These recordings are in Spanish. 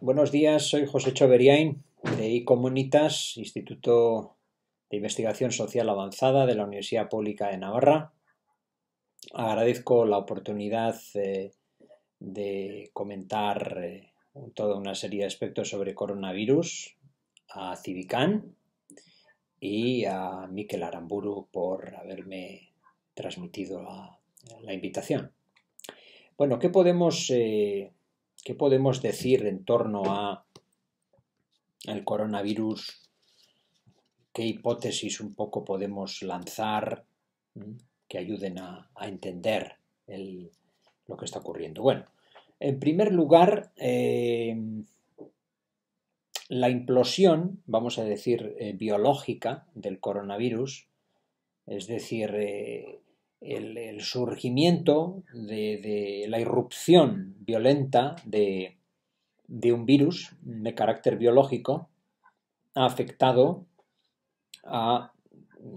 buenos días. Soy José Choveriain de iComunitas, Instituto de Investigación Social Avanzada de la Universidad Pública de Navarra. Agradezco la oportunidad eh, de comentar eh, toda una serie de aspectos sobre coronavirus a Civicán y a Miquel Aramburu por haberme transmitido la, invitación. Bueno, ¿qué podemos eh, ¿Qué podemos decir en torno a el coronavirus? ¿Qué hipótesis un poco podemos lanzar mm, que ayuden a, entender lo que está ocurriendo? Bueno, en primer lugar, em, la implosión, vamos a decir, eh, biológica del coronavirus, es decir, eh, el, surgimiento de, la irrupción violenta de, un virus de carácter biológico ha afectado a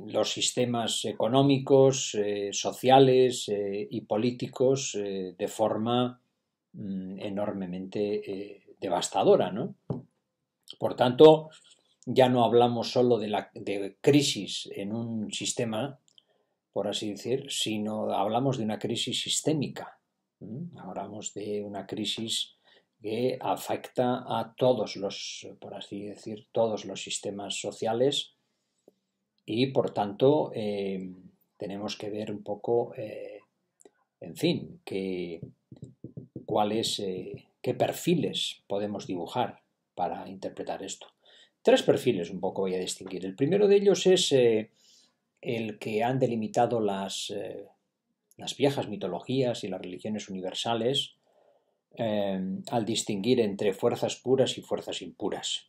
los sistemas económicos, eh, sociales eh, y políticos eh, de forma mm, enormemente devastadora. Por tanto, ya no hablamos solo de, de crisis en un sistema por así decir, si no hablamos de una crisis sistémica. Hablamos de una crisis que afecta a todos los, por así decir, todos los sistemas sociales y por tanto em, tenemos que ver un poco, eh, en fin, qué eh, qué perfiles podemos dibujar para interpretar esto. Tres perfiles un poco voy a distinguir. El primero de ellos es eh, el que han delimitado las, eh, las viejas mitologías y las religiones universales em, al distinguir entre fuerzas puras y fuerzas impuras,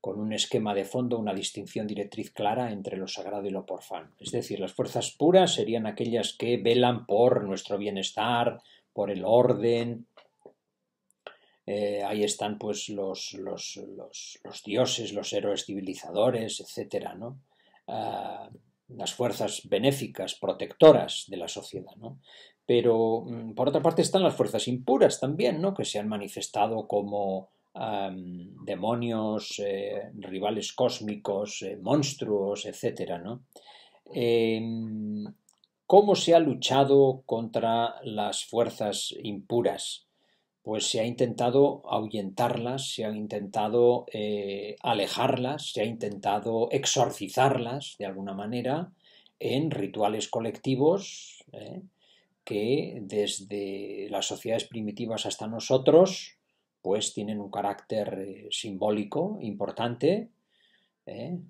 con un esquema de fondo, una distinción directriz clara entre lo sagrado y lo profano. Es decir, las fuerzas puras serían aquellas que velan por nuestro bienestar, por el orden, eh, ahí están pues los, los, los, los, dioses, los héroes civilizadores, etcétera, ¿no? las fuerzas benéficas, protectoras de la sociedad, ¿no? Pero, mm, por otra parte, están las fuerzas impuras también, ¿no? Que se han manifestado como demonios, eh, rivales cósmicos, eh, monstruos, etcétera, ¿no? Em, ¿Cómo se ha luchado contra las fuerzas impuras? pues se ha intentado ahuyentarlas, se ha intentado eh, alejarlas, se ha intentado exorcizarlas de alguna manera en rituales colectivos eh, que desde las sociedades primitivas hasta nosotros pues tienen un carácter eh, simbólico importante.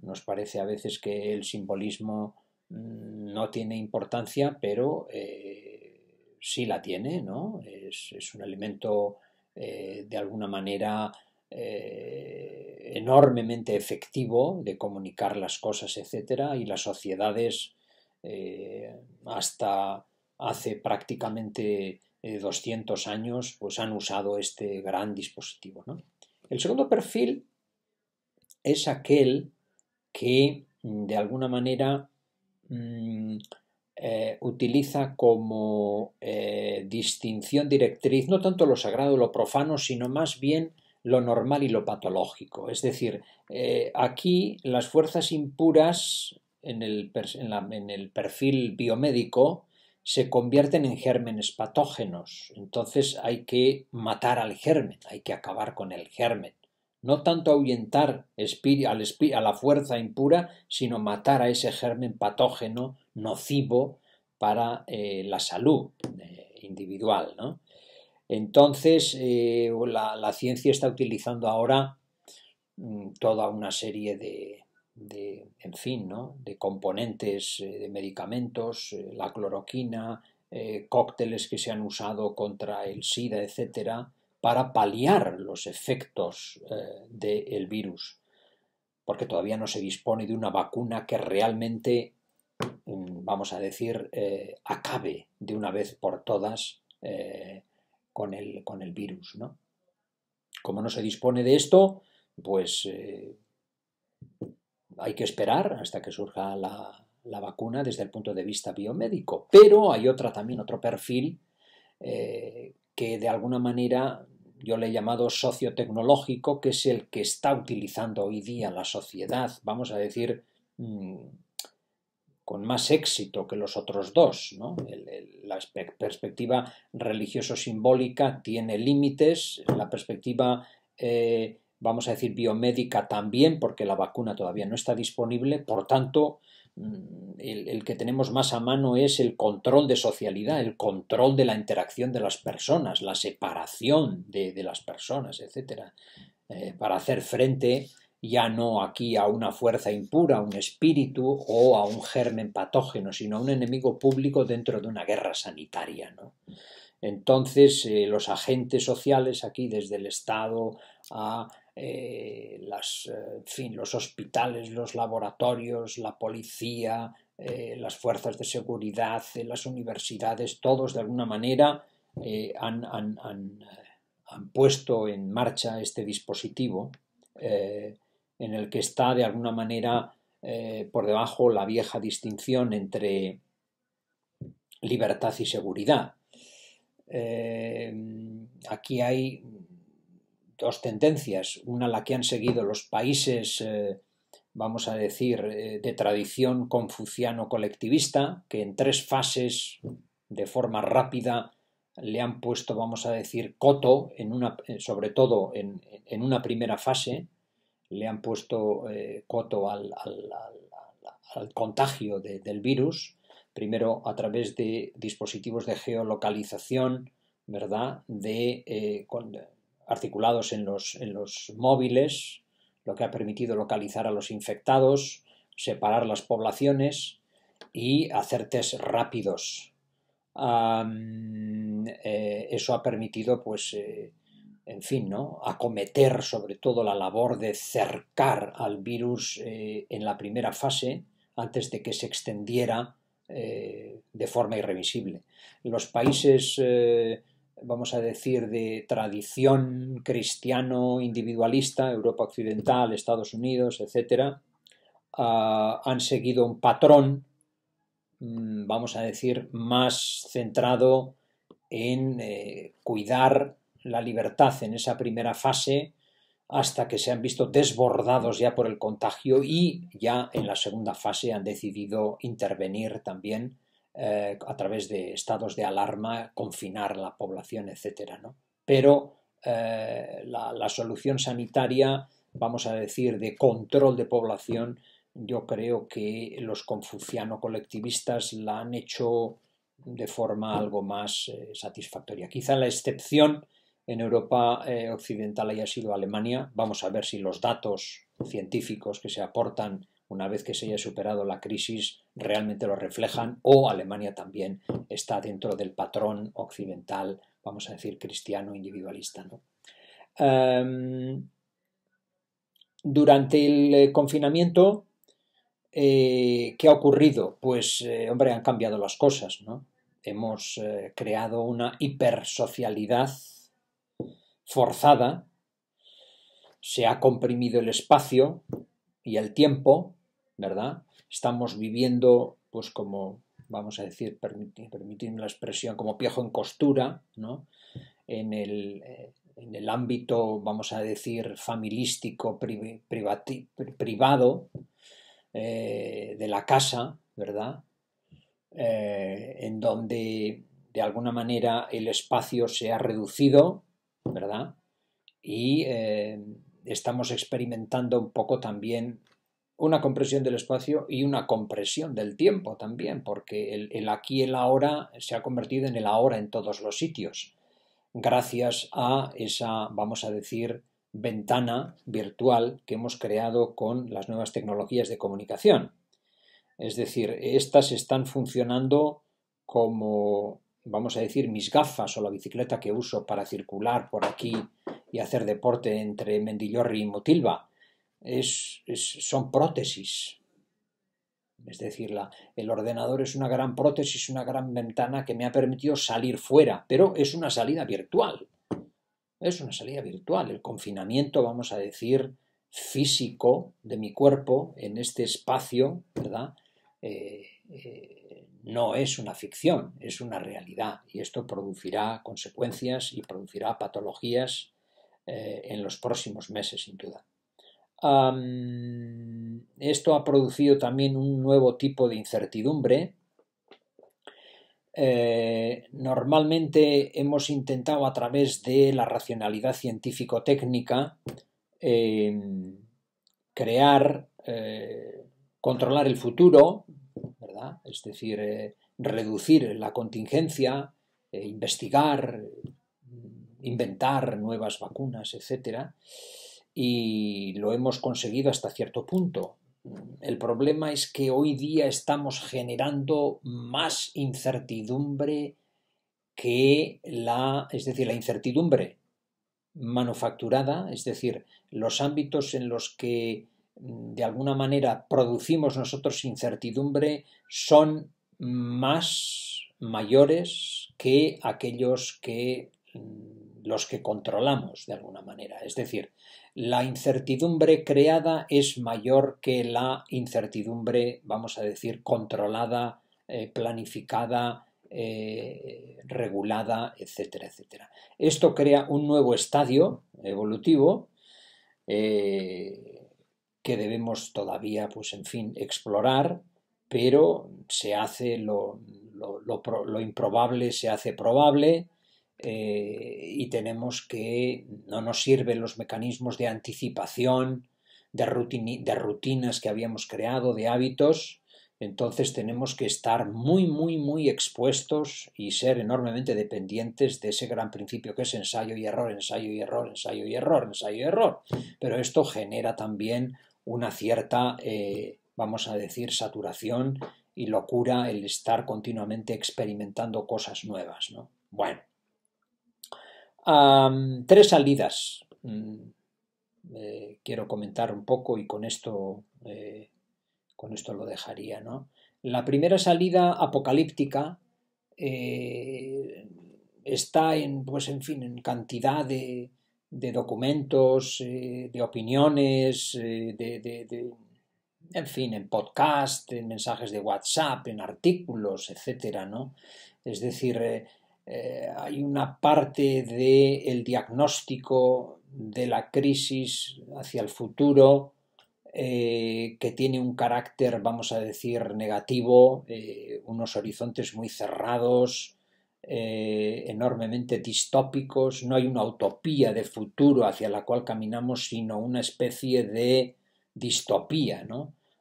Nos parece a veces que el simbolismo mm, no tiene importancia, pero sí la tiene, ¿no? Es, un elemento eh, de alguna manera eh, enormemente efectivo de comunicar las cosas, etcétera, y las sociedades eh, hasta hace prácticamente 200 años pues han usado este gran dispositivo. ¿no? El segundo perfil es aquel que de alguna manera mm, eh, utiliza como eh, distinción directriz no tanto lo sagrado, lo profano, sino más bien lo normal y lo patológico. Es decir, eh, aquí las fuerzas impuras en el, en el, perfil biomédico se convierten en gérmenes patógenos. Entonces hay que matar al germen, hay que acabar con el germen no tanto ahuyentar a la fuerza impura, sino matar a ese germen patógeno nocivo para eh, la salud eh, individual. Entonces, eh, la, ciencia está utilizando ahora mm, toda una serie de, en fin, de componentes de medicamentos, la cloroquina, cócteles que se han usado contra el SIDA, etcétera, para paliar los efectos eh, del virus, porque todavía no se dispone de una vacuna que realmente, mm, vamos a decir, eh, acabe de una vez por todas eh, con, el, con, el, virus. Como no se dispone de esto, pues hay que esperar hasta que surja la, vacuna desde el punto de vista biomédico. Pero hay otra también, otro perfil que de alguna manera yo le he llamado sociotecnológico, que es el que está utilizando hoy día la sociedad, vamos a decir, mm, con más éxito que los otros dos. la perspectiva religioso-simbólica tiene límites, la perspectiva, eh, vamos a decir, biomédica también, porque la vacuna todavía no está disponible, por tanto, Mm, el, que tenemos más a mano es el control de socialidad, el control de la interacción de las personas, la separación de, las personas, etc. Eh, para hacer frente ya no aquí a una fuerza impura, a un espíritu o a un germen patógeno, sino a un enemigo público dentro de una guerra sanitaria. ¿no? Entonces, eh, los agentes sociales aquí, desde el Estado a eh, las, eh, fin, los hospitales, los laboratorios, la policía, eh, las fuerzas de seguridad, las universidades, todos de alguna manera han, puesto en marcha este dispositivo en el que está de alguna manera por debajo la vieja distinción entre libertad y seguridad. aquí hay dos tendencias, una la que han seguido los países, eh, vamos a decir, eh, de tradición confuciano-colectivista, que en tres fases, de forma rápida, le han puesto, vamos a decir, coto, en una, eh, sobre todo en, una primera fase, le han puesto coto al, contagio del virus, primero a través de dispositivos de geolocalización, ¿verdad? De, articulados en los, móviles, lo que ha permitido localizar a los infectados, separar las poblaciones y hacer test rápidos. Eh, eso ha permitido, pues, eh, en fin, ¿no? acometer sobre todo la labor de cercar al virus eh, en la primera fase antes de que se extendiera de forma irrevisible. Los países vamos a decir, de tradición cristiano individualista, Europa Occidental, Estados Unidos, etc., ah, han seguido un patrón, mm, vamos a decir, más centrado en eh, cuidar la libertad en esa primera fase hasta que se han visto desbordados ya por el contagio y ya en la segunda fase han decidido intervenir también eh, a través de estados de alarma, confinar la población, etc. ¿no? Pero eh, la, solución sanitaria, vamos a decir, de control de población, yo creo que los confuciano colectivistas la han hecho de forma algo más eh, satisfactoria. Quizá la excepción en Europa occidental haya sido Alemania. Vamos a ver si los datos científicos que se aportan una vez que se haya superado la crisis, realmente lo reflejan, o Alemania también está dentro del patrón occidental, vamos a decir, cristiano individualista. Em, durante el eh, confinamiento, eh, ¿qué ha ocurrido? Pues, eh, hombre, han cambiado las cosas, ¿no? Hemos creado una hipersocialidad forzada, se ha comprimido el espacio, y el tiempo, ¿verdad? Estamos viviendo, pues como, vamos a decir, permitiendo la expresión, como piejo en costura, ¿no? Eh, en el, ámbito, vamos a decir, familístico, privado, eh, de la casa, ¿verdad? Eh, en donde de alguna manera el espacio se ha reducido, ¿verdad? Y estamos experimentando un poco también una compresión del espacio y una compresión del tiempo también, porque el, aquí y el ahora se ha convertido en el ahora en todos los sitios, gracias a esa, vamos a decir, ventana virtual que hemos creado con las nuevas tecnologías de comunicación. Es decir, estas están funcionando como, vamos a decir, mis gafas o la bicicleta que uso para circular por aquí y hacer deporte entre Mendillorri y Motilva. Es, son prótesis. Es decir, la, el ordenador es una gran prótesis, una gran ventana que me ha permitido salir fuera, pero es una salida virtual. Es una salida virtual. El confinamiento, vamos a decir, físico de mi cuerpo en este espacio, ¿verdad? Eh, eh, no es una ficción, es una realidad y esto producirá consecuencias y producirá patologías eh, en los próximos meses, sin duda. esto ha producido también un nuevo tipo de incertidumbre. Eh, normalmente hemos intentado a través de la racionalidad científico-técnica em, crear, eh, controlar el futuro, es decir, reducir la contingencia, investigar, inventar nuevas vacunas, etcétera, y lo hemos conseguido hasta cierto punto. El problema es que hoy día estamos generando más incertidumbre que la, es decir, la incertidumbre manufacturada, es decir, los ámbitos en los que de alguna manera producimos nosotros incertidumbre son más mayores que aquellos que mm, los que controlamos de alguna manera. Es decir, la incertidumbre creada es mayor que la incertidumbre, vamos a decir, controlada, eh, planificada, eh, regulada, etcétera, etcétera. Esto crea un nuevo estadio evolutivo eh, que debemos todavía, pues en fin, explorar, pero se hace lo improbable, se hace probable, eh, y tenemos que no nos sirven los mecanismos de anticipación, de, rutinas que habíamos creado, de hábitos, entonces tenemos que estar muy, muy, muy expuestos y ser enormemente dependientes de ese gran principio que es ensayo y error, ensayo y error, ensayo y error, ensayo y error. Pero esto genera también una cierta, eh, vamos a decir, saturación y locura el estar continuamente experimentando cosas nuevas. ¿no? Bueno, tres salidas. Mm, quiero comentar un poco y con esto, eh, con esto lo dejaría. La primera salida apocalíptica eh, está en, pues, en fin, en cantidad de, documentos, eh, de opiniones, de, de, en fin, en podcast, en mensajes de WhatsApp, en artículos, etcétera, ¿no? Es decir, eh, hay una parte del diagnóstico de la crisis hacia el futuro eh, que tiene un carácter, vamos a decir, negativo, eh, unos horizontes muy cerrados, enormemente distópicos, no hay una utopía de futuro hacia la cual caminamos, sino una especie de distopía,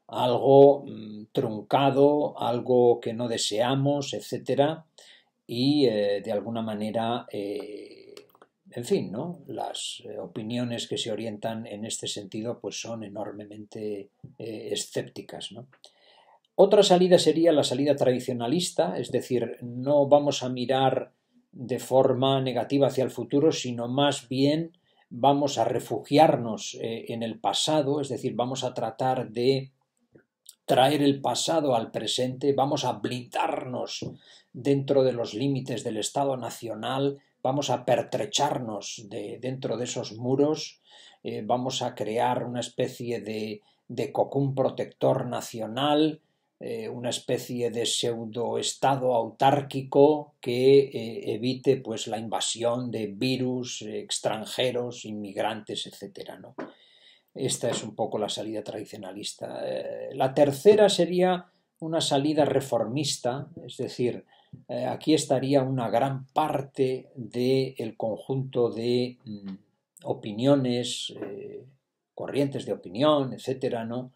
algo mm, truncado, algo que no deseamos, etcétera y eh, de alguna manera, eh, en fin, ¿no? las eh, opiniones que se orientan en este sentido pues son enormemente escépticas. ¿no? Otra salida sería la salida tradicionalista, es decir, no vamos a mirar de forma negativa hacia el futuro, sino más bien vamos a refugiarnos en el pasado, es decir, vamos a tratar de traer el pasado al presente, vamos a blindarnos dentro de los límites del Estado Nacional, vamos a pertrecharnos de, dentro de esos muros, eh, vamos a crear una especie de, de protector nacional, eh, una especie de pseudo Estado autárquico que eh, evite pues, la invasión de virus extranjeros, inmigrantes, etc. ¿no? Esta es un poco la salida tradicionalista. Eh, la tercera sería una salida reformista, es decir, eh, aquí estaría una gran parte del conjunto de mm, opiniones, eh, corrientes de opinión, etcétera, ¿no?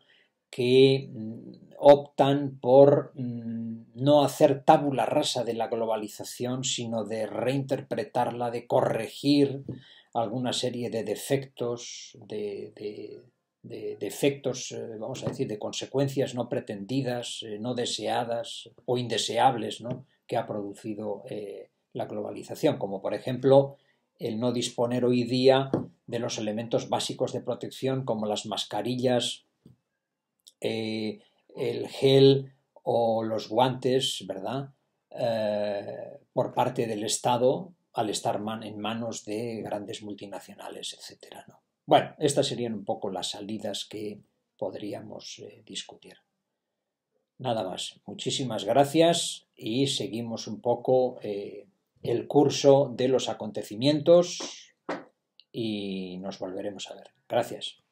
que mm, optan por mm, no hacer tabula rasa de la globalización, sino de reinterpretarla, de corregir, alguna serie de defectos, de, eh, vamos a decir, de consecuencias no pretendidas, eh, no deseadas o indeseables que ha producido eh, la globalización, como por ejemplo el no disponer hoy día de los elementos básicos de protección como las mascarillas, el gel o los guantes, ¿verdad? por parte del Estado al estar en manos de grandes multinacionales, etc. ¿no? Bueno, estas serían un poco las salidas que podríamos eh, discutir. Nada más. Muchísimas gracias y seguimos un poco eh, el curso de los acontecimientos y nos volveremos a ver. Gracias.